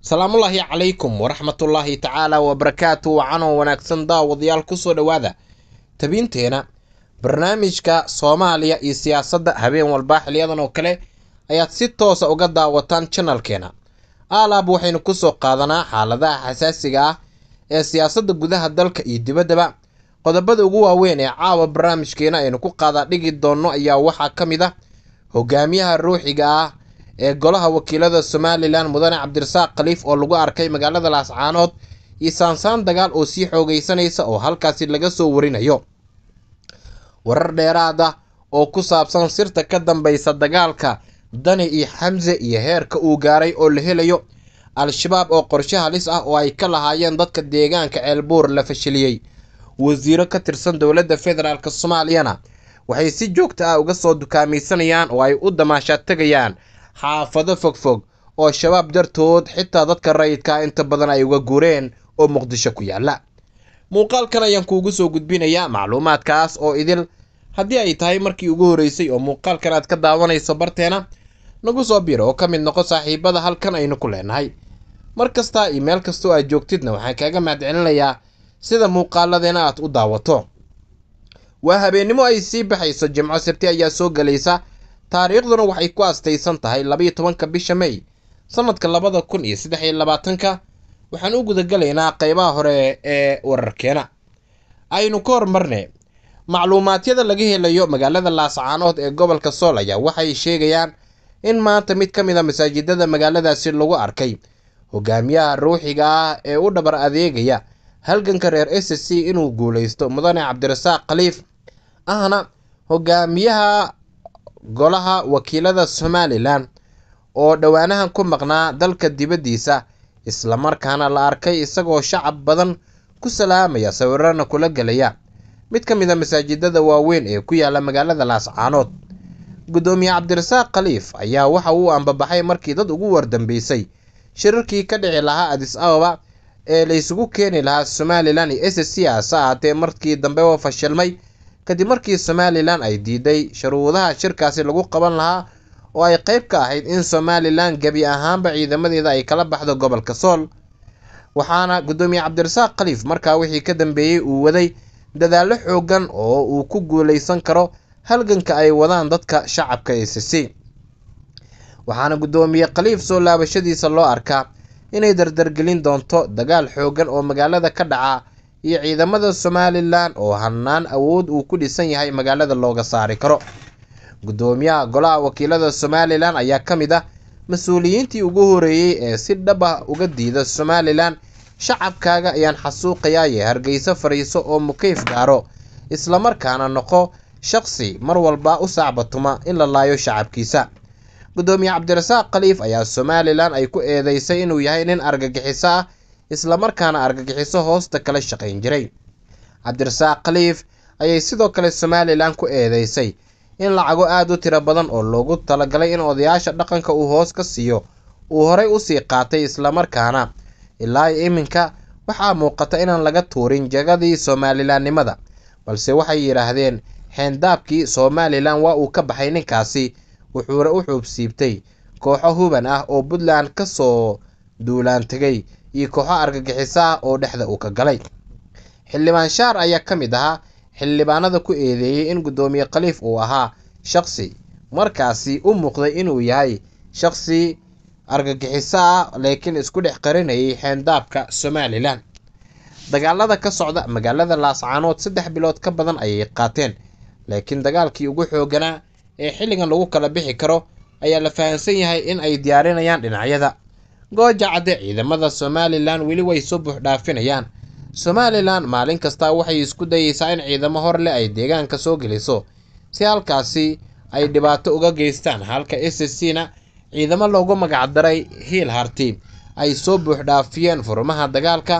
salaamullaahi calaykum waraxmatullaahi tacaala wabarakaatu wacanoo wanaagsan daawadayaal ku soo dhowaada tabiinteena barnaamijka soomaaliya iyo siyaasadda habeen walba xiliyadan oo kale ayaad si toosa uga daawataan janalkeena aalaab waxaynu ku soo qaadanaa xaaladaha xasaasiga ah ee siyaasadda gudaha dalka iyo dibaddaba qodobada ugu waaweyn ee caawa barnaamijkeena aynu ku qaada dhigi doonno ayaa waxaa ka mid ah hogaamiyaha ruuxiga ah ee golaha wakiilada somalilan mudane cabdirasaaq khaliif oo lagu arkay magaalada laascaanood iyo saansaan dagaal oo sii xoogaysanaysa oo halkaasi laga soo warinayo warar dheeraada oo ku saabsan sirta ka dambaysa dagaalka dani iyo xamse iyo heerka uu gaaray oo la helayo al-shabaab oo qorshe halis ah oo ay ka lahaayeen dadka deegaanka ceelbuur la fashiliyey wasiiro ka tirsan dowladda federaalk soomaaliyana waxay si joogta ah uga soo dukaamaysanayaan oo ay u damaashaad tegayaan xaafado fogfog oo shabaab dartood xitaa dadka rayidkaa ah inta badan ay uga guureen oo muqdisho ku yaalla muuqaalkan ayaan kuugu soo gudbinayaa macluumaadkaas oo idil haddii ay tahay markii ugu horreysay oo muuqaalkan aad ka daawanayso barteena nagu soo biro oo ka mid noqo saaxiibada halkan aynu ku leenahay mar kastaa iyo meel kastoo aad joogtidna waxaan kaaga mahadcelinayaa sida muuqaaladeena aad u daawato waa habeennimo ay sii baxayso jimco sabti ayaa soo gelaysa taariikhduna waxay ku astaysan tahay labayo tobanka bisha mey sanadka labada kun iyo saddex iyo labaatanka waxaan u gudagalaynaa qaybaha hore ee wararkeena aynu ka hormarne macluumaadyada laga helayo magaalada laascaanood ee gobolka soolaya waxay sheegayaan in maanta mid ka mid a ah masaajidada magaaladaasi lagu arkay hogaamiyaha ruuxiga ah ee u dhabar adeegaya halganka reer s c inuu guulaysto mudane cabdirasaaq khaliif ahna hogaamiyaha golaha wakiilada Somalilan oo dhowaanahan ku maqnaa dalka dibaddiisa islamarkaana la arkay isagoo shacab badan ku salaamaya sawirana kula gelaya mid ka mid a ah masaajidada waaweyn ee ku yaalla magaalada laascaanood guddoomiye cabdirasaaq khaliif ayaa waxa uu ambabaxay markii dad ugu wardambeysay shirarkii ka dhici lahaa adis ababa ee laysugu keeni lahaa somalilan iyo s c hase ahaatee markii dambe oo fashilmay kadib markii somalilan ay diiday shuruudaha shirkaasi lagu qaban lahaa oo ay qayb ka ahayd in somalilan gebi ahaanba ciidamadeeda ay kala baxdo gobolka sool waxaana guddoomiye cabdirasaaq khaliif markaa wixii ka dambeeyey uu waday dadaallo xooggan oo uu ku guulaysan karo halganka ay wadaan dadka shacabka ee c waxaana guddoomiye khaliif soo laabashadiisa loo arkaa inay dardargelin doonto dagaal xoogan oo magaalada ka dhacaa iyo ciidamada somalilan oo hannaan awood uu ku dhisan yahay magaalada looga saari karo guddoomiyaha golaha wakiilada somalilan ayaa ka mid ah mas-uuliyiintii ugu horeeyey ee si dhab ah uga diida somalilan shacabkaaga ayaan xasuuqayaa yee hargeysa fariiso oo mukeyf gaaro islamarkaana noqo shaqsi mar walba u saacbatuma in la laayo shacabkiisa guddoomiye cabdirasaaq khaliif ayaa somalilan ay ku eedeysay inuu yahay nin argagixiso ah islamarkaana argagixiso hoosta kala shaqayn jiray cabdirasaaq khaliif ayay sidoo kale somalilan ku eedaysay in lacago aad u tiro badan oo loogu talagalay in odayaasha dhaqanka uu hoos ka siiyo uu horey usii qaatay islamarkaana ilaa iminka waxaa muuqata inaan laga tuurin jagadii somalilanimada balse waxay yidhaahdeen xeendaabkii somalilan waa uu ka baxay ninkaasi wuxuuna u xuubsiibtay kooxo huban ah oo puntland ka soo duulaan iyo kooxo argagixisa ah oo dhexda uu ka galay xildhibaan shaar ayaa ka mid ahaa xildhibaanada ku eedeeyey in guddoomiye khaliif uu ahaa shaqsi markaasi u muuqday inuu yahay shaqsi argagixiso ah laakiin isku dhex qarinayay xeendaabka somalilan dagaalada ka socda magaalada laascaanood saddex bilood ka badan ayay qaateen laakiin dagaalkii ugu xoogganaa ee xilligan lagu kala bixi karo ayaa la fahamsan yahay in ay diyaarinayaan dhinacyada gooja cadde ciidamada somalilan weli way soo buux dhaafinayaan somalilan maalin kasta waxay isku dayeysaa in ciidamo hor leh ay deegaanka soo geliso si halkaasi ay dhibaato uga geystaan halka s s c na ciidamo loogu magacdaray hiil harti ay soo buuxdhaafiyeen furumaha dagaalka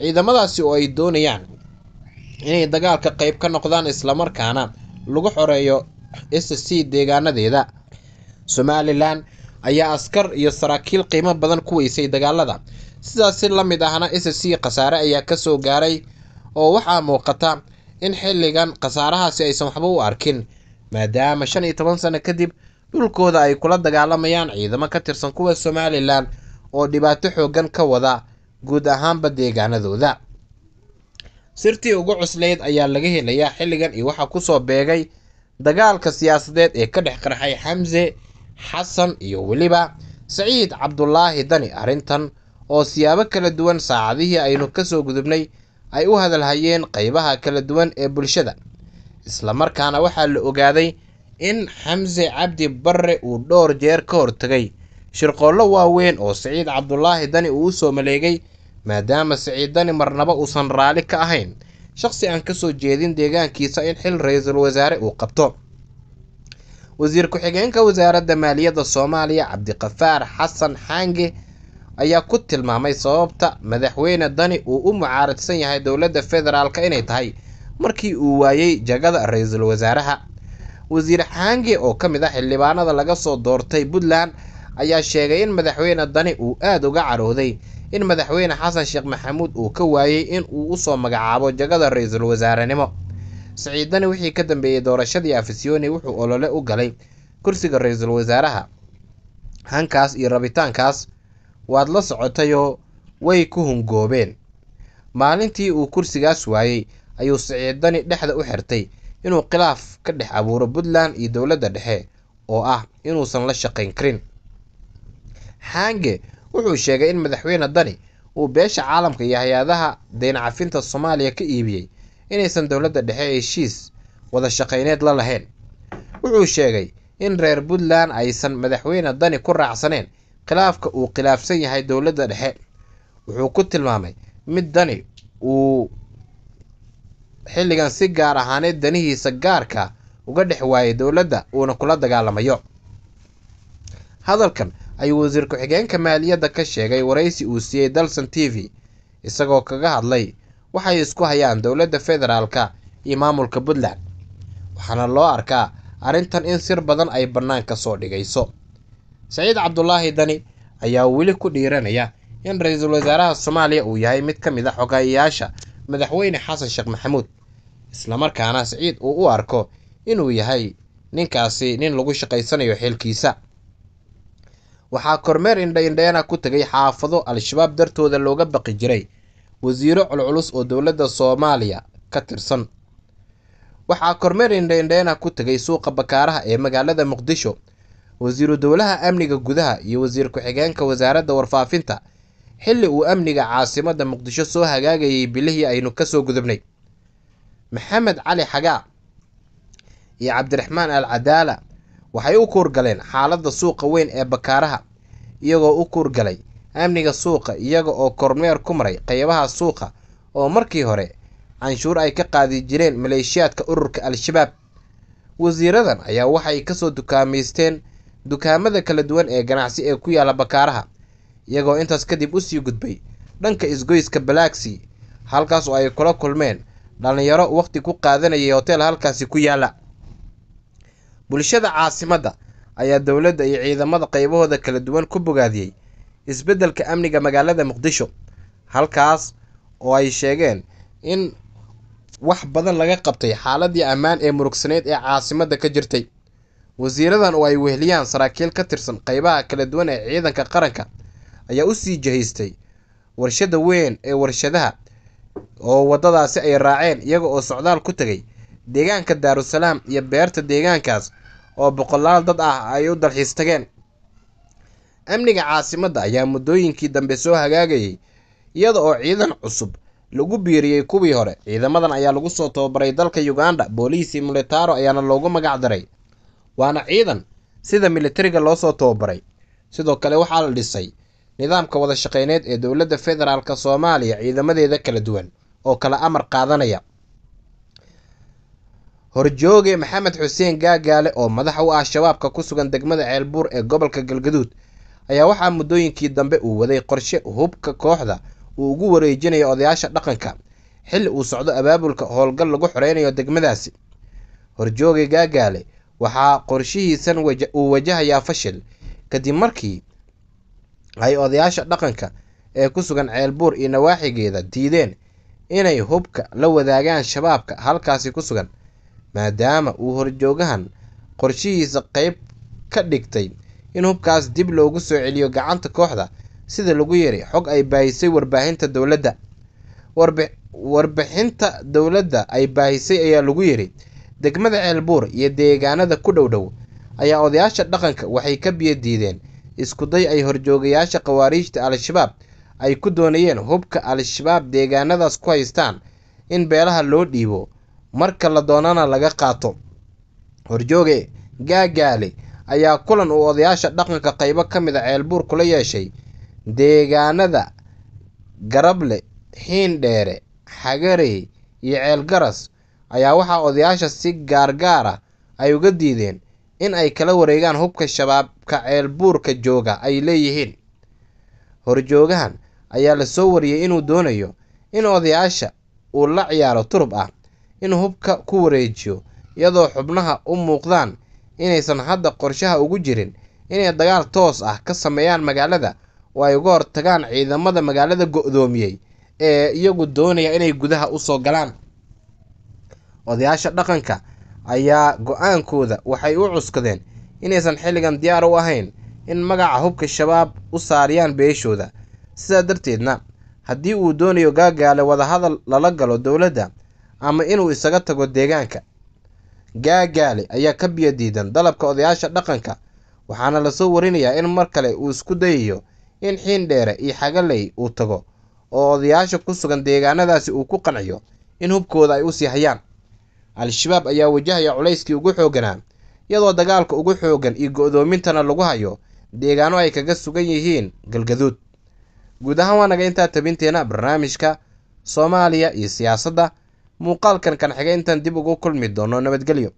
ciidamadaasi oo ay doonayaan inay dagaalka qayb ka noqdaan islamarkaana lagu xoreeyo s s c deegaanadeeda somalilan ayaa askar iyo saraakiil qiimo badan ku weysay dagaalada sidaasi la mid ahna s c khasaare ayaa ka soo gaaray oo waxaa muuqata in xilligan khasaarahaasi aysan waxba u arkin maadaama shan iyo toban sano kadib dhulkooda ay kula dagaalamayaan ciidamo ka tirsan kuwa somalilan oo dhibaato xooggan ka wada guud ahaanba deegaanadooda sirtii ugu cuslayd ayaa laga helayaa xilligan iyo waxaa ku soo beegay dagaalka siyaasadeed ee ka dhex qarxay xamse xasan iyo weliba saciid cabdulaahi dani arrintan oo siyaabo kala duwan saacadihii aynu ka soo gudubnay ay u hadalhayeen qaybaha kala duwan ee bulshada isla markaana waxaa la ogaaday in xamse cabdi barre uu dhowr jeer ka hortegay shirqoollo waaweyn oo siciid cabdulaahi dani uu u soo maleegay maadaama siciid dani marnaba uusan raalli ka ahayn shakhsi aan ka soo jeedin deegaankiisa in xil ra-iisul wasaare uu qabto wasiir ku-xigeenka wasaaradda maaliyadda soomaaliya cabdiqafaar xasan xaange ayaa ku tilmaamay sababta madaxweyne dani uu u mucaaradsan yahay dowladda federaalk inay tahay markii uu waayey jagada ra-iisul wasaaraha wasiir xaange oo ka mid ah xildhibaanada laga soo doortay puntland ayaa sheegay in madaxweyne dani uu aad uga carooday in madaxweyne xasan sheekh maxamuud uu ka waayey in uu usoo magacaabo jagada ra-iisul wasaarenimo siciidana wixii ka dambeeyey doorashadii afisione wuxuu olole u galay kursiga ra-iisul wasaaraha hankaas iyo rabitaankaas waad la socotayoo way ku hungoobeen maalintii uu kursigaas waayey ayuu siciidani dhexda u xirtay inuu khilaaf ka dhex abuuro puntland iyo dowladda dhexe oo ah inuusan la shaqayn karin xange wuxuu sheegay in madaxweyne dani uu beesha caalamka iyo hay-adaha deyn soomaaliya ka iibiyey inaysan dowladda dhexe heshiis wada shaqayneed la lahayn wuxuu sheegay in reer puntland aysan madaxweyne dani ku raacsaneyn khilaafka uu khilaafsan yahay dowladda dhexe wuxuu ku tilmaamay mid dani uu xilligan si gaar ahaaneed danihiisa gaarka uga dhex waayay dowladda uuna kula dagaalamayo hadalkan ayuu wasiir ku-xigeenka maaliyadda ka sheegay waraysi uu siiyey dalson t v isagoo kaga hadlay waxay isku hayaan dowladda federaalka iyo maamulka puntland waxaana loo arkaa arrintan in sir badan ay bannaanka soo dhigayso saciid cabdulaahi dani ayaa weli ku dhiiranaya in ra-iisul wasaaraha soomaaliya uu yahay mid ka mid a ah xogaayayaasha madaxweyne xasan sheekh maxamuud islamarkaana siciid uu u arko inuu yahay ninkaasi nin lagu shaqaysanayo xilkiisa waxaa kormeer indha ku tegay xaafado al-shabaab dartooda looga baqi jiray wasiiro culculus oo dowladda soomaaliya ka tirsan waxaa kormeer indheindheena ah ku tegay suuqa bakaaraha ee magaalada muqdisho wasiiru dowlaha amniga gudaha iyo wasiir ku-xigeenka wasaaradda warfaafinta xilli uu amniga caasimadda muqdisho soo hagaagayay bilihii aynu kasoo gudubnay maxamed cali xagaa iyo cabdiraxmaan al cadaala waxay u kuurgaleen xaaladda suuqa weyn ee bakaaraha iyagoo u kuurgalay amniga suuqa iyaga oo kormeer ku maray qaybaha suuqa oo markii hore canshuur ay ka qaadi jireen maleeshiyaadka ururka al-shabaab wasiiradan ayaa waxay kasoo dukaamaysteen dukaamada kala duwan ee ganacsi ee ku yaala bakaaraha iyagoo intaas kadib usii gudbay dhanka isgoyska balaagsi halkaas oo ay kula kulmeen dhallinyaro wakhti ku qaadanayay hoteel halkaasi ku yaala bulshada caasimadda ayaa dowladda iyo ciidamada qaybahooda kala duwan ku bogaadiyey isbeddelka amniga magaalada muqdisho halkaas oo ay sheegeen in wax badan laga qabtay xaaladii ammaan ee murugsaneyd ee caasimadda ka jirtay wasiiradan oo ay weheliyaan saraakiil ka tirsan qeybaha kala duwan ee ciidanka qaranka ayaa u sii jihaystay warshada weyn ee warshadaha oo waddadaasi ay raaceen iyaga oo socdaal ku tegay deegaanka daarusalaam iyo beerta deegaankaas oo boqolaal dad ah ay u dalxiis tageen amniga caasimadda ayaa muddooyinkii dambe soo hagaagayay iyada oo ciidan cusub lagu biiriyey kuwii hore ciidamadan ayaa lagu soo tababaray dalka uganda booliisi militaro ayaana loogu magac daray waana ciidan sida militariga loo soo tababaray sidoo kale waxaa la dhisay nidaamka wada shaqayneed ee dowladda federaalk soomaaliya ciidamadeeda kala duwan oo kala amar qaadanaya horjooge maxamed xuseen gaagaale oo madax u ah shabaabka ku sugan degmada ceelbuur ee gobolka galgaduud ayaa waxaa muddooyinkii dambe uu waday qorshe hubka kooxda uu ugu wareejinayo odayaasha dhaqanka xilli uu socdo abaabulka howlgal lagu xoreynayo degmadaasi horjoogay gaagaale waxaa qorshihiisan uu wajahayaa fashil kadib markii ay odayaasha dhaqanka ee ku sugan ceelbuur iyo nawaaxigeeda diideen inay hubka la wadaagaan shabaabka halkaasi ku sugan maadaama uu horjoogahan qorshihiisa qayb ka dhigtay in hubkaas dib loogu soo celiyo gacanta kooxda sida lagu yiri xog ay baahisay warbaahinta dowladda. Warbixinta dowladda ay baahisay ayaa lagu yiri degmada Ceelbuur iyo deegaanada ku dhowdhow ayaa odayaasha dhaqanka waxay ka biyo diideen iskuday ay horjoogayaasha khawaariijta al-shabaab ay ku doonayeen hubka al-shabaab deegaanadaas ku haystaan in beelaha loo dhiibo marka la doonana laga qaato. Horjooge Gaagaale ayaa kulan uu odayaasha dhaqanka qaybo ka mid a ah ceelbuur kula yeeshay deegaanada garable xiindheere xagarey iyo ceel garas ayaa waxaa odayaasha si gaargaar ah ay uga diideen in ay kala wareegaan hubka shabaabka ceelbuurka jooga ay leeyihiin horjoogahan ayaa la soo wariyey inuu doonayo in odayaasha uu la ciyaaro turub ah inuu hubka ku wareejiyo iyadoo xubnaha u muuqdaan inaysan hadda qorshaha ugu jirin inay dagaal toos ah ka sameeyaan magaalada oo ay uga hortagaan ciidamada magaalada go-doomiyey ee iyagu doonaya inay gudaha usoo galaan odayaasha dhaqanka ayaa go-aankooda waxay u cuskadeen inaysan xilligan diyaar u ahayn in magaca hubka shabaab u saariyaan beeshooda sidaa darteedna haddii uu doonayo gaagaale wadahadal lala galo dowladda ama inuu isaga tago deegaanka gaagaale ayaa ka biyo diidan dalabka odayaasha dhaqanka waxaana lasoo warinayaa in mar kale uu isku dayayo in xiindheere iyo xagaley uu tago oo odayaasha ku sugan deegaanadaasi uu ku qanciyo in hubkooda ay usii hayaan al-shabaab ayaa wajahaya culayskii ugu xoogganaa iyadoo dagaalka ugu xooggan iyo go-doomintana lagu hayo deegaano ay kaga sugan yihiin galgaduud guud ahaan waa naga intaa tabinteena barnaamijka soomaaliya iyo siyaasadda muuqaalkan kan xigeentan dib ugu kulmi doono nabadgelyo